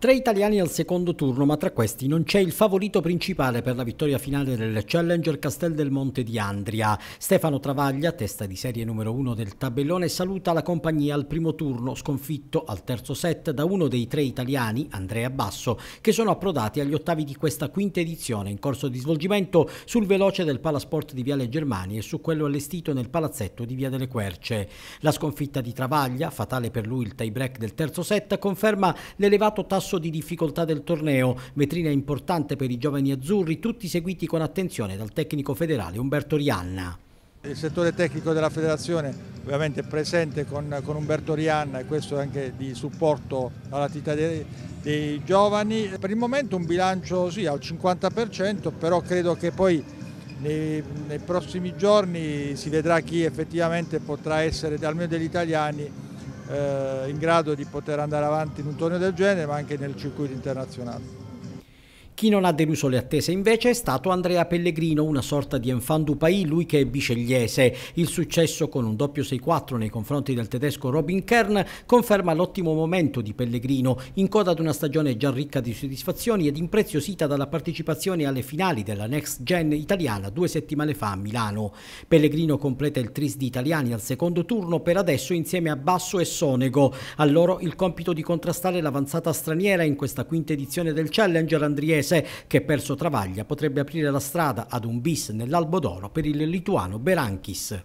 Tre italiani al secondo turno, ma tra questi non c'è il favorito principale per la vittoria finale del Challenger Castel del Monte di Andria. Stefano Travaglia, testa di serie numero uno del tabellone, saluta la compagnia al primo turno, sconfitto al terzo set da uno dei tre italiani, Andrea Basso, che sono approdati agli ottavi di questa quinta edizione in corso di svolgimento sul veloce del Palasport di Viale Germani e su quello allestito nel palazzetto di Via delle Querce. La sconfitta di Travaglia, fatale per lui il tie break del terzo set, conferma l'elevato tasso tasso di difficoltà del torneo, vetrina importante per i giovani azzurri, tutti seguiti con attenzione dal tecnico federale Umberto Rianna. Il settore tecnico della federazione ovviamente è presente con, con Umberto Rianna e questo è anche di supporto all'attività dei, dei, giovani. Per il momento un bilancio sì al 50%, però credo che poi nei, nei prossimi giorni si vedrà chi effettivamente potrà essere, almeno degli italiani, eh, in grado di poter andare avanti in un torneo del genere ma anche nel circuito internazionale. Chi non ha deluso le attese invece è stato Andrea Pellegrino, una sorta di enfant du pays, lui che è bicegliese. Il successo con un doppio 6-4 nei confronti del tedesco Robin Kern conferma l'ottimo momento di Pellegrino, in coda ad una stagione già ricca di soddisfazioni ed impreziosita dalla partecipazione alle finali della Next Gen italiana due settimane fa a Milano. Pellegrino completa il tris di italiani al secondo turno per adesso insieme a Basso e Sonego. A loro il compito di contrastare l'avanzata straniera in questa quinta edizione del Challenger andriese inglese che perso Travaglia potrebbe aprire la strada ad un bis nell'albo d'oro per il lituano Berankis.